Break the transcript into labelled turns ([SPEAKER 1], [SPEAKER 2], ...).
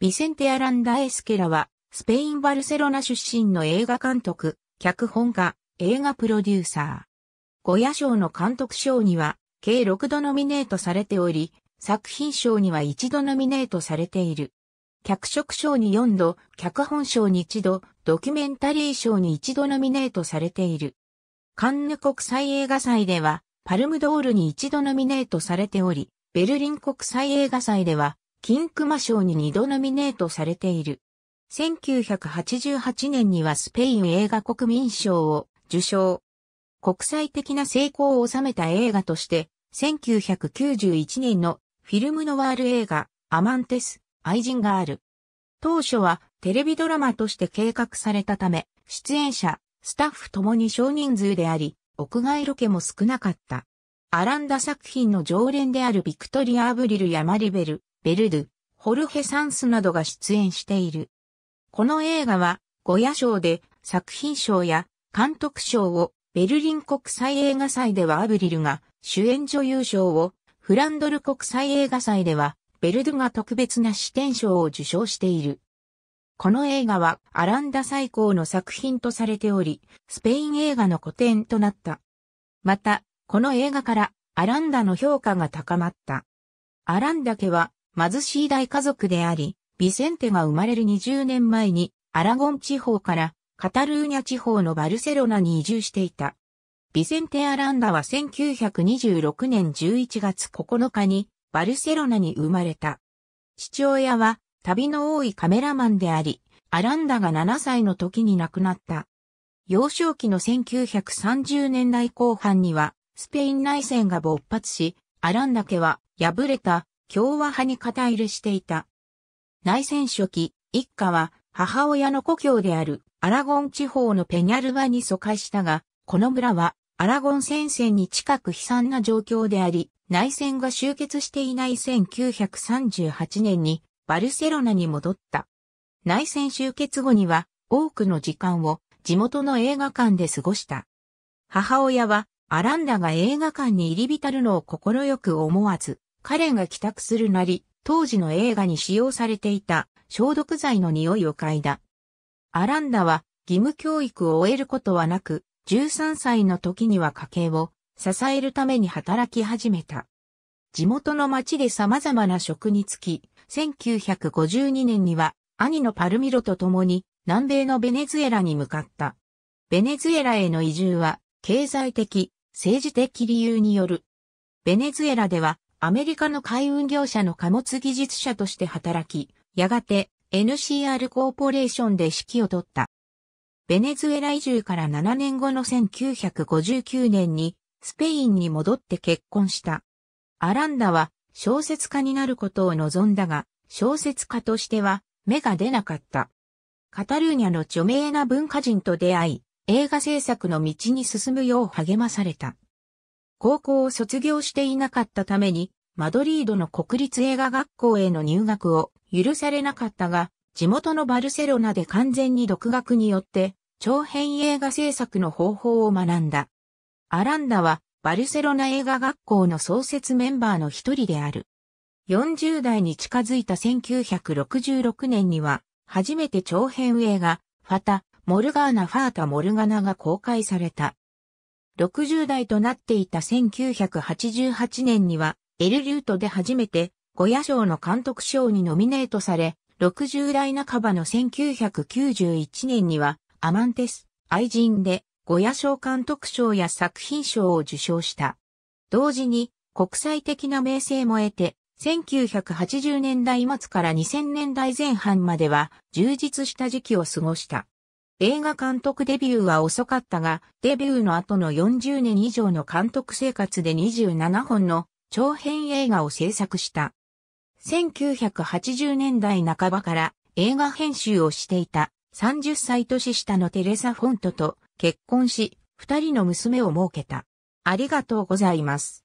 [SPEAKER 1] ビセンテ・アランダ・エスケラは、スペイン・バルセロナ出身の映画監督、脚本家、映画プロデューサー。ゴヤ賞の監督賞には、計6度ノミネートされており、作品賞には1度ノミネートされている。脚色賞に4度、脚本賞に1度、ドキュメンタリー賞に1度ノミネートされている。カンヌ国際映画祭では、パルムドールに1度ノミネートされており、ベルリン国際映画祭では、金熊賞に2度ノミネートされている。1988年にはスペイン映画国民賞を受賞。国際的な成功を収めた映画として、1991年のフィルムノワール映画、アマンテス、愛人がある。当初はテレビドラマとして計画されたため、出演者、スタッフともに少人数であり、屋外ロケも少なかった。アランダ作品の常連であるビクトリア・アブリルやマリベル、ベルドホルヘ・サンスなどが出演している。この映画は、ゴヤ賞で作品賞や監督賞を、ベルリン国際映画祭ではアブリルが主演女優賞を、フランドル国際映画祭では、ベルドが特別な視点賞を受賞している。この映画はアランダ最高の作品とされており、スペイン映画の古典となった。また、この映画からアランダの評価が高まった。アランダ家は貧しい大家族であり、ビセンテが生まれる20年前に、アラゴン地方からカタルーニャ地方のバルセロナに移住していた。ビセンテ・アランダは1926年11月9日にバルセロナに生まれた。父親は旅の多いカメラマンであり、アランダが7歳の時に亡くなった。幼少期の1930年代後半にはスペイン内戦が勃発し、アランダ家は敗れた共和派に肩入れしていた。内戦初期、一家は母親の故郷であるアラゴン地方のペニャルバに疎開したが、この村はアラゴン戦線に近く悲惨な状況であり、内戦が終結していない1938年にバルセロナに戻った。内戦終結後には多くの時間を地元の映画館で過ごした。母親はアランダが映画館に入り浸るのを快く思わず、彼が帰宅するなり、当時の映画に使用されていた消毒剤の匂いを嗅いだ。アランダは義務教育を終えることはなく、13歳の時には家計を支えるために働き始めた。地元の町で様々な職に就き、1952年には兄のパルミロと共に南米のベネズエラに向かった。ベネズエラへの移住は経済的、政治的理由による。ベネズエラではアメリカの海運業者の貨物技術者として働き、やがて NCR コーポレーションで指揮を取った。ベネズエラ移住から7年後の1959年にスペインに戻って結婚した。アランダは小説家になることを望んだが、小説家としては芽が出なかった。カタルーニャの著名な文化人と出会い、映画制作の道に進むよう励まされた。高校を卒業していなかったために、マドリードの国立映画学校への入学を許されなかったが、地元のバルセロナで完全に独学によって、長編映画制作の方法を学んだ。アランダは、バルセロナ映画学校の創設メンバーの一人である。40代に近づいた1966年には、初めて長編映画、ファタ、モルガーナ・ファータ・モルガナが公開された。60代となっていた1988年には、エルリュートで初めて、ゴヤ賞の監督賞にノミネートされ、60代半ばの1991年には、アマンテス、愛人で、ゴヤ賞監督賞や作品賞を受賞した。同時に、国際的な名声も得て、1980年代末から2000年代前半までは充実した時期を過ごした。映画監督デビューは遅かったが、デビューの後の40年以上の監督生活で27本の長編映画を制作した。1980年代半ばから映画編集をしていた30歳年下のテレサ・フォントと結婚し、二人の娘を設けた。ありがとうございます。